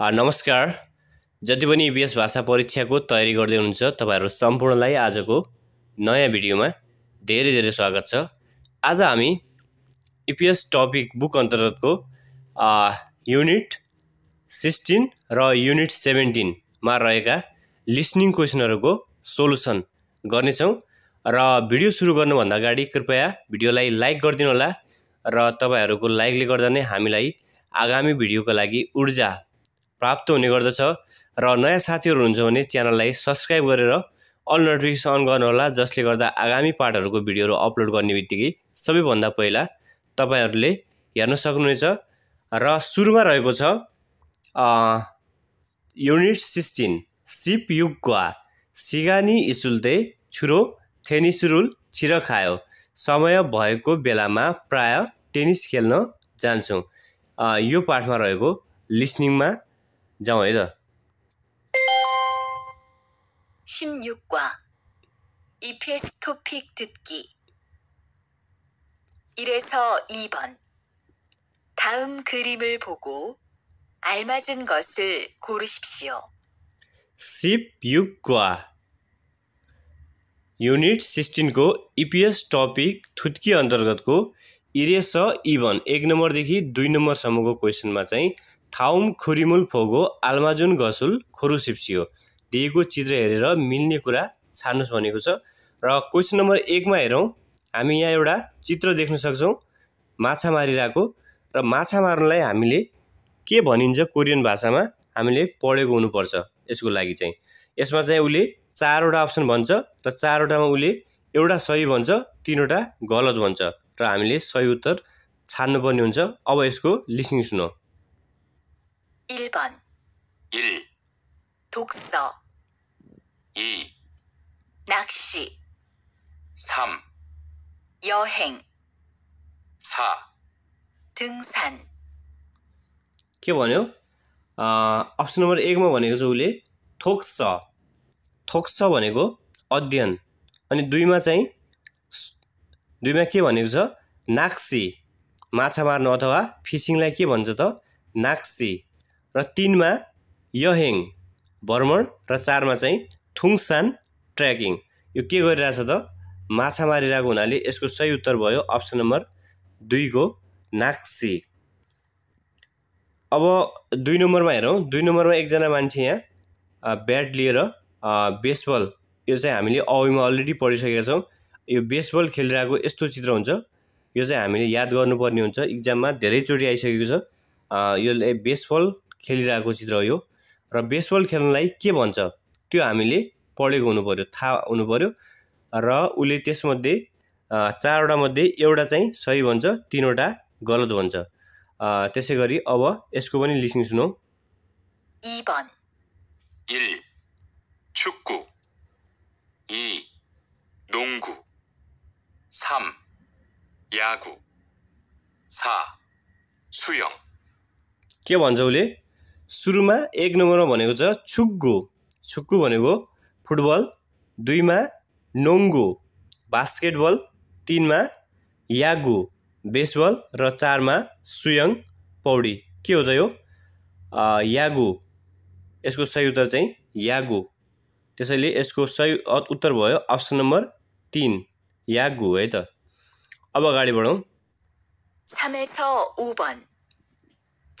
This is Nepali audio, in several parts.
नमस्कार जति पनि इपिएस भाषा परीक्षाको तयारी गर्दै हुनुहुन्छ तपाईँहरू सम्पूर्णलाई आजको नयाँ भिडियोमा धेरै धेरै स्वागत छ आज हामी इपिएस टपिक बुक अन्तर्गतको युनिट सिक्सटिन र युनिट सेभेन्टिनमा रहेका लिसनिङ क्वेसनहरूको सोलुसन गर्नेछौँ र भिडियो सुरु गर्नुभन्दा अगाडि कृपया भिडियोलाई लाइक गरिदिनु होला र तपाईँहरूको लाइकले गर्दा नै हामीलाई आगामी भिडियोको लागि ऊर्जा प्राप्त हुने गर्दछ र नयाँ साथीहरू हुनुहुन्छ भने च्यानललाई सब्सक्राइब गरेर अल नोटिफिकेसन अन गर्नुहोला जसले गर्दा आगामी पाठहरूको भिडियोहरू अपलोड गर्ने बित्तिकै सबैभन्दा पहिला तपाईँहरूले हेर्न सक्नुहुनेछ र सुरुमा रहेको छ युनिट सिक्सटिन सिप गुवा सिगानी इसुल्ते छुरो थेनिसुरुल छिर खायो समय भएको बेलामा प्राय टेनिस खेल्न जान्छौँ यो पाठमा रहेको लिसनिङमा 讲会的。 16과 EPS 토픽 듣기 1에서 2번 다음 그림을 보고 알맞은 것을 고르십시오. 16과 युनिट 16को इपिएस टपिक थुत्की अन्तर्गतको इरेस छ इभन एक नम्बरदेखि दुई नम्बरसम्मको क्वेसनमा चाहिँ खाउम खुरिमुल फोगो आल्माजुन घसुल खोरु सिप्सियो दिएको चित्र हेरेर मिल्ने कुरा छान्नुहोस् भनेको छ र क्वेसन नम्बर एकमा हेरौँ हामी यहाँ एउटा चित्र देख्न सक्छौँ माछा मारिरहेको र माछा मार्नलाई हामीले के भनिन्छ कोरियन भाषामा हामीले पढेको हुनुपर्छ यसको लागि चाहिँ यसमा चाहिँ उसले चारवटा अप्सन भन्छ र चारवटामा उसले एउटा सही भन्छ तिनवटा गलत भन्छ र हामीले सही उत्तर छान्नुपर्ने हुन्छ अब यसको लिसिङ सुनौँ 1번 1, 독서 2, 낚시 3, 여행 4, 등산 के भन्यो अप्सन नम्बर एकमा भनेको छ उसले थोक्स थोक्स भनेको अध्ययन अनि दुईमा चाहिँ दुईमा के भनेको छ नाक्सी माछा मार्नु अथवा फिसिङलाई के भन्छ त नाक्सी र तिनमा यहेङ भ्रमण र चारमा चाहिँ थुङसान ट्रेकिङ यो के गरिरहेछ त माछा मारिरहेको हुनाले यसको सही उत्तर भयो अप्सन नम्बर दुईको नाक्सी अब दुई नम्बरमा हेरौँ दुई नम्बरमा एकजना मान्छे यहाँ ब्याट लिएर बेसबल यो चाहिँ हामीले अवैमा अलरेडी पढिसकेका छौँ यो बेसबल खेलिरहेको यस्तो चित्र हुन्छ यो चाहिँ हामीले याद गर्नुपर्ने हुन्छ इक्जाममा धेरैचोटि आइसकेको छ यो बेसबल खेलिरहेको चित्र हो र बेसबल खेल्नलाई के भन्छ त्यो हामीले पढेको हुनु पऱ्यो थाहा हुनु पऱ्यो र उसले त्यसमध्ये चारवटा मध्ये एउटा चाहिँ सही भन्छ तिनवटा गलत भन्छ त्यसै गरी अब यसको पनि लिसिङ सुनौँ 1. 축구 2. 농구 3. 야구 के भन्छ उसले सुरुमा एक नम्बरमा भनेको छ छुक्गु छुक्कु भनेको फुटबल दुईमा नोङ्गो बास्केटबल तिनमा यागु बेसबल र चारमा सुयङ पौडी के हो त यो यागु यसको सही उत्तर चाहिँ यागो त्यसैले यसको सही उत्तर भयो अप्सन नम्बर तिन यागु है त अब अगाडि बढौँ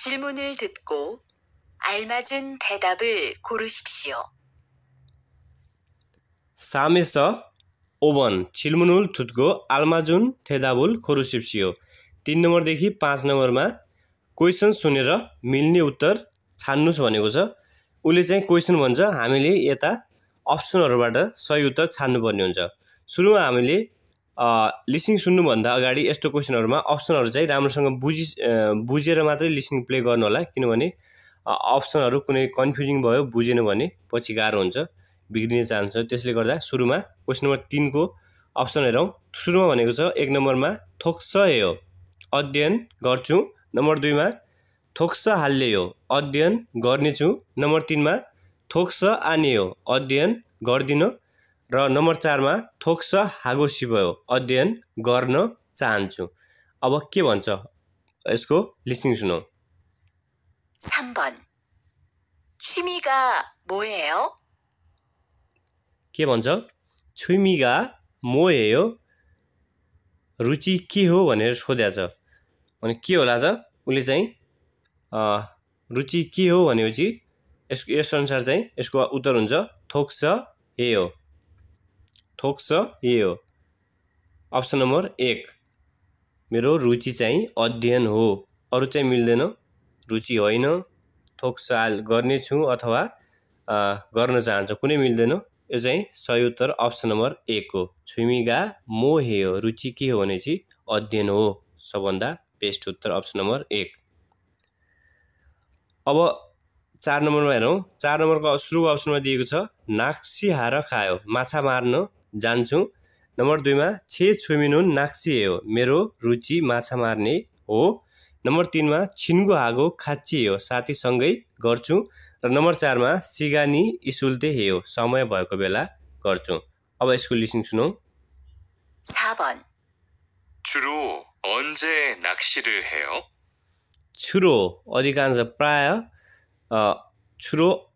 질문을 듣고 알맞은 대답을 고르십시오. 3에서 5번 질문을 듣고 알맞은 대답을 고르십시오. 3 नम्बरदेखि 5 नम्बरमा क्वेसन सुनेर मिल्ने उत्तर छान्नुहोस् भनेको छ उसले चाहिँ क्वेसन भन्छ हामीले यता अप्सनहरूबाट सही उत्तर छान्नुपर्ने हुन्छ सुरुमा हामीले लिसिङ सुन्नुभन्दा अगाडि यस्तो क्वेसनहरूमा अप्सनहरू चाहिँ राम्रोसँग बुझि बुझेर मात्रै लिसनिङ प्ले गर्नु होला किनभने अप्सनहरू कुनै कन्फ्युजिङ भयो बुझेन भने पछि गाह्रो हुन्छ बिग्रिने चान्स छ त्यसले गर्दा सुरुमा क्वेसन नम्बर तिनको अप्सन हेरौँ सुरुमा भनेको छ एक नम्बरमा थोक्स हो अध्ययन गर्छु नम्बर दुईमा थोक्स हाल्ने हो अध्ययन गर्नेछु नम्बर तिनमा थोक्स आने हो अध्ययन गर्दिन र नम्बर चारमा थोक्स सिप हो अध्ययन गर्न चाहन्छु अब के भन्छ यसको लिस्टिङ सुनौँ 3번. 취미가 뭐예요? के भन्छ छुइमिगा मोहेयो रुचि के हो भनेर सोध्या छ अनि के होला त उसले चाहिँ रुचि के हो भनेपछि यस यस अनुसार चाहिँ यसको उत्तर हुन्छ थोक्स ए हो थोक्स ए हो अप्सन नम्बर एक मेरो रुचि चाहिँ अध्ययन हो अरू चाहिँ मिल्दैन रुचि होइन थोकसाल गर्नेछु अथवा गर्न चाहन्छ कुनै मिल्दैन यो चाहिँ सही उत्तर अप्सन नम्बर एक हो छुइमिगा मोहे हो रुचि के हो भने चाहिँ अध्ययन हो सबभन्दा बेस्ट उत्तर अप्सन नम्बर एक अब चार नम्बरमा हेरौँ चार नम्बरको सुरु अप्सनमा दिएको छ नाक्सी हार खायो माछा मार्न जान्छु नम्बर दुईमा छे छुमिनुन हे हो मेरो रुचि माछा मार्ने हो नम्बर तिनमा छिन्गु हागो हो साथीसँगै गर्छु र नम्बर चारमा सिगानी इसुल्ते हो समय भएको बेला गर्छु अब यसको लिसिङ सुनौ 4번 주로 언제 낚시를 해요? 주로 어디간서 प्राय 주로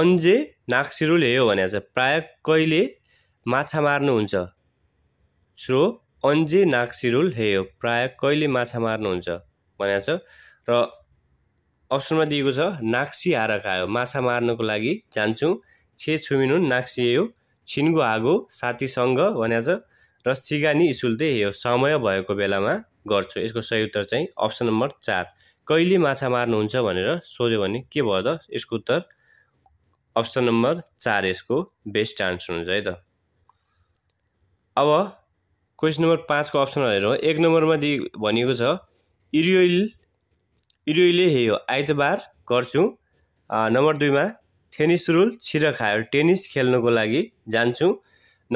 언제 낚시를 해요 भने चाहिँ प्राय कहिले माछा मार्नुहुन्छ 주로 언제 낚시를 해요 प्राय कहिले माछा मार्नुहुन्छ भनेको छ र अप्सनमा दिएको छ नाक्सी हार आयो माछा मार्नको लागि जान्छौँ छे छुमिनु हो छिन्गो आगो साथीसँग भनेको छ र सिगानी इसुल्दै हे समय भएको बेलामा गर्छु यसको सही उत्तर चाहिँ अप्सन नम्बर चार कहिले माछा मार्नुहुन्छ भनेर सोध्यो भने के भयो त यसको उत्तर अप्सन नम्बर चार यसको बेस्ट आन्सर हुन्छ है त अब क्वेसन नम्बर पाँचको अप्सनहरू हेरौँ एक नम्बरमा दि भनिएको छ इरियोइले हे यो आइतबार गर्छु नम्बर दुईमा टेनिस रुल छिर खायो टेनिस खेल्नुको लागि जान्छु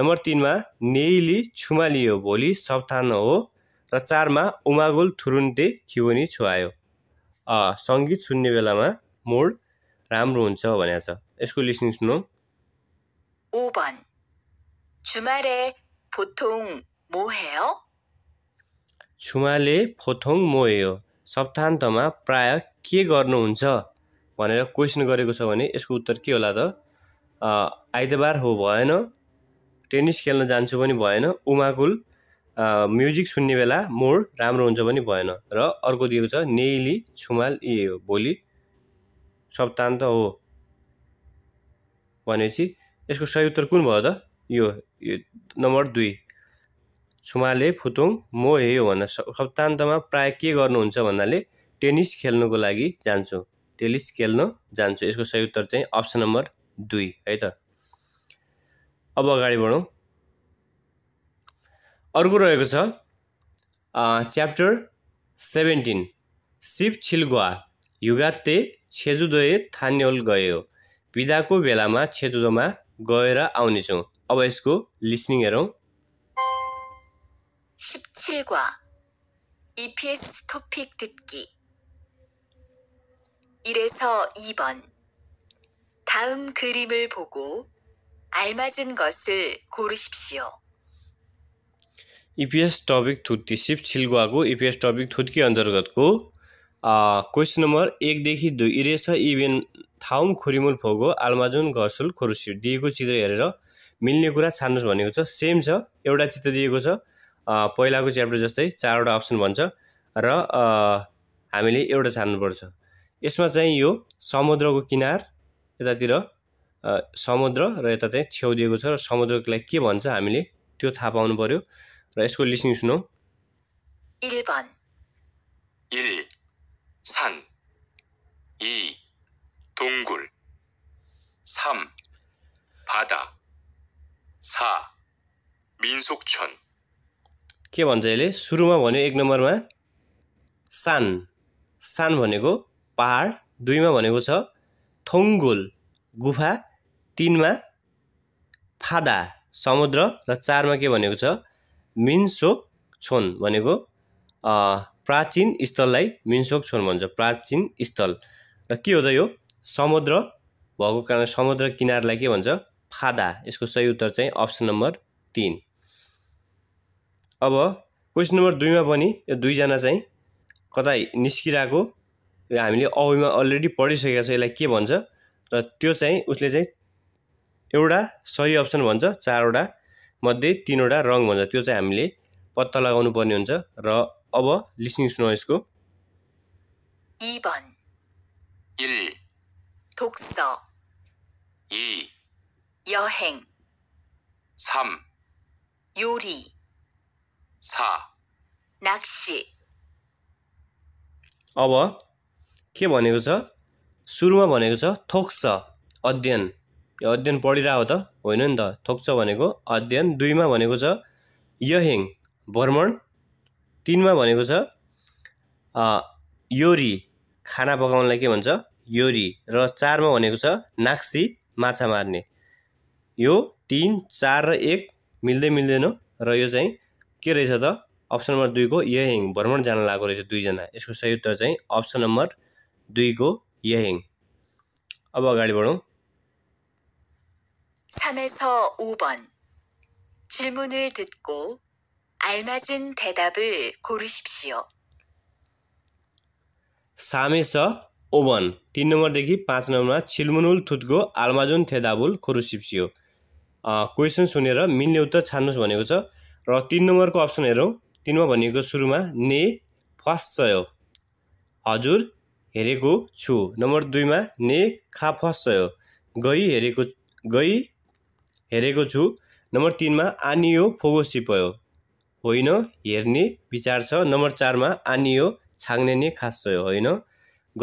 नम्बर तिनमा नेइली छुमालियो भोलि सप्तान हो र चारमा उमागुल थुरुन्ते खिवनी छुवायो सङ्गीत सुन्ने बेलामा मुड राम्रो हुन्छ भनेको छ यसको लिसनिङ सुन्नु 5번 주말에 보통 छुमाले फोथोङ मोयो सप्तान्तमा प्राय के गर्नुहुन्छ भनेर क्वेसन गरेको छ भने यसको उत्तर के होला त आइतबार हो भएन टेनिस खेल्न जान्छु पनि भएन उमाकुल म्युजिक सुन्ने बेला मोड राम्रो हुन्छ पनि भएन र अर्को दिएको छ नेइली छुमाल ए हो भोलि सप्तान्त हो भनेपछि यसको सही उत्तर कुन भयो त यो नम्बर दुई छुमाले फुतुङ म हे हो भनेर सप्तान्तमा प्राय के गर्नुहुन्छ भन्नाले टेनिस खेल्नुको लागि जान्छु टेनिस खेल्न जान्छु यसको सही उत्तर चाहिँ अप्सन नम्बर दुई है त अब अगाडि बढौँ अर्को रहेको छ च्याप्टर सेभेन्टिन शिव छिल्गुवा युगाते छेजुदोए थान्योल गयो बिदाको बेलामा छेजुदोमा गएर आउनेछौँ अब यसको लिसनिङ हेरौँ 실과 EPS 토픽 듣기 1에서 2번 다음 그림을 보고 알맞은 것을 고르십시오. EPS टॉपिक थुत्ती सिप छिलगुवाको EPS टपिक थुत्की अन्तर्गतको क्वेसन नम्बर एकदेखि दुई इरेस इभेन थाउम खुरिमुल फोगो आल्माजुन घरसुल खोरुसियो दिएको चित्र हेरेर मिल्ने कुरा छान्नुहोस् भनेको छ सेम छ एउटा चित्र दिएको छ पहिलाको च्याप्टर जस्तै चारवटा अप्सन भन्छ र हामीले एउटा छान्नुपर्छ यसमा चाहिँ यो समुद्रको किनार यतातिर समुद्र र यता चाहिँ दिएको छ र समुद्रलाई के भन्छ हामीले त्यो थाहा पाउनु पर्यो र यसको लिस्निङ सुनौ सान, के भन्छ यसले सुरुमा भन्यो एक नम्बरमा सान सान भनेको पहाड दुईमा भनेको छ थोङ्गोल गुफा तिनमा फादा समुद्र र चारमा के भनेको छ मिन्सोक छोन भनेको प्राचीन स्थललाई मिन्सोक छोन भन्छ प्राचीन स्थल र के हो त यो समुद्र भएको कारण समुद्र किनारलाई के भन्छ फादा यसको सही उत्तर चाहिँ अप्सन नम्बर तिन अब क्वेसन नम्बर दुईमा पनि यो दुईजना चाहिँ कतै निस्किरहेको यो हामीले अघिमा अलरेडी पढिसकेका छ यसलाई के भन्छ र त्यो चाहिँ उसले चाहिँ एउटा सही अप्सन भन्छ चारवटा मध्ये तिनवटा रङ भन्छ त्यो चाहिँ हामीले पत्ता लगाउनु पर्ने हुन्छ र अब लिसनिङ सुन यसको 사 낚시 अब के भनेको छ सुरुमा भनेको छ थोक्छ अध्ययन यो अध्ययन पढिरहेको त होइन नि त थोक्छ भनेको अध्ययन दुईमा भनेको छ यहेङ भ्रमण तिनमा भनेको छ योरी खाना पकाउनलाई के भन्छ योरी र चारमा भनेको छ नाक्सी माछा मार्ने यो तिन चार र एक मिल्दै मिल्दैन र यो चाहिँ के रहेछ त अप्सन नम्बर दुईको यहिङ भ्रमण जान लागेको रहेछ दुईजना यसको सही उत्तर चाहिँ अप्सन नम्बर दुईको यहिङ अब अगाडि बढौँ 삼에서 5번 질문을 듣고 알맞은 대답을 고르십시오. तिन नम्बरदेखि पाँच नम्बरमा छिलमुनुल थुत्को आल्माजुन थेदाबुल खोरुसिप्सियो क्वेसन सुनेर मिल्ने उत्तर छान्नुहोस् भनेको छ र तिन नम्बरको अप्सन हेरौँ तिनमा भनेको सुरुमा ने फस्सयो हजुर हेरेको छु नम्बर दुईमा ने खा फस्सयो गई हेरेको गई हेरेको छु नम्बर तिनमा आनियो फोगो सिपयो होइन हेर्ने विचार छ नम्बर चारमा आनियो छाङ्ने नै छ होइन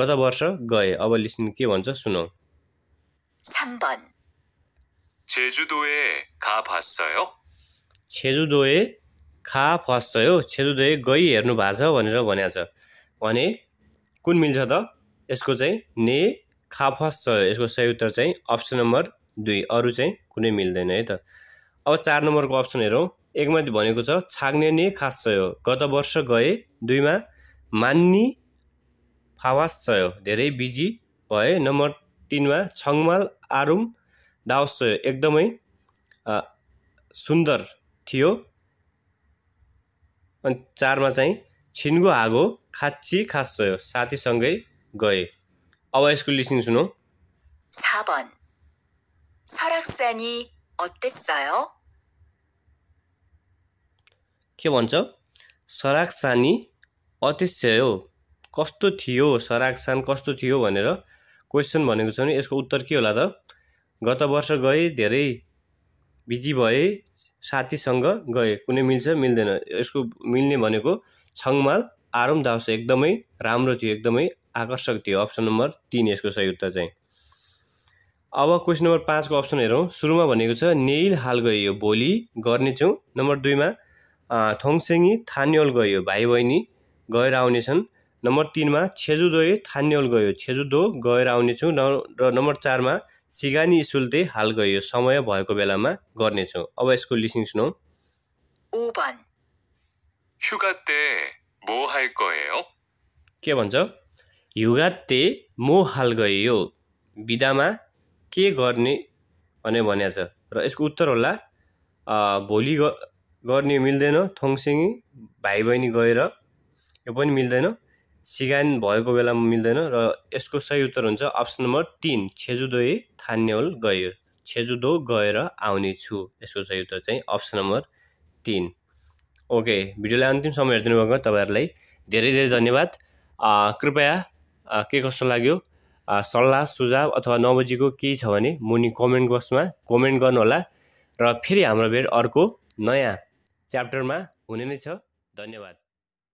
गत वर्ष गए अब लिस्ट के भन्छ सुनौ 제주도에 छेजुदोए खा फस्सयो छेजुदोए गई हेर्नु भएको छ भनेर भनेको छ भने कुन मिल्छ त यसको चाहिँ ने खा फस्छ यसको सही उत्तर चाहिँ अप्सन नम्बर दुई अरू चाहिँ कुनै मिल्दैन है त अब चार नम्बरको अप्सन हेरौँ एकमा भनेको छ छाग्ने ने खास्सयो गत वर्ष गए दुईमा मान्नी फावास्सयो धेरै बिजी भए नम्बर तिनमा छङमाल आरुम दावस्सयो एकदमै सुन्दर थियो अनि चारमा चाहिँ छिन्गो आगो खाची खासोयो साथीसँगै गए अब यसको लिस्टिङ सुनौ 4번 어땠어요? के भन्छ सराकसानी अतिश्य हो कस्तो थियो सराकसान कस्तो थियो भनेर क्वेसन भनेको छ भने यसको उत्तर के होला त गत वर्ष गए धेरै बिजी भए साथीसँग गए कुनै मिल्छ मिल्दैन यसको मिल्ने भनेको छङमाल आराम दास एकदमै राम्रो थियो एकदमै आकर्षक थियो अप्सन नम्बर तिन यसको सही उत्तर चाहिँ अब क्वेसन नम्बर पाँचको अप्सन हेरौँ सुरुमा भनेको छ नेइल हाल गयो भोलि गर्नेछौँ नम्बर दुईमा थोङसेङी थान्योल गयो भाइ बहिनी गएर आउनेछन् नम्बर तिनमा छेजुदोए थान्योल गयो छेजुदो गएर आउनेछौँ र नम्बर चारमा सिगानी स्कुलते हाल गयो समय भएको बेलामा गर्नेछौँ अब यसको लिसिङ सुनौ 5번 휴가 때뭐할 के भन्छ युगा म मो हाल गयो बिदामा के गर्ने भने भनेको छ र यसको उत्तर होला भोलि गर्ने मिल्दैन थोङसिङ भाइ बहिनी गएर यो पनि मिल्दैन सिगान भएको बेलामा मिल्दैन र यसको सही उत्तर हुन्छ अप्सन नम्बर तिन छेजुदो थान्यौल गयो छेजुदो गएर आउने छु यसको सही उत्तर चाहिँ अप्सन नम्बर तिन ओके भिडियोलाई अन्तिम समय हेरिदिनु भएको तपाईँहरूलाई धेरै धेरै धन्यवाद कृपया के कस्तो लाग्यो सल्लाह सुझाव अथवा नबजीको केही छ भने मुनि कमेन्ट बक्समा कमेन्ट गर्नुहोला र फेरि हाम्रो भेट अर्को नयाँ च्याप्टरमा हुने नै छ धन्यवाद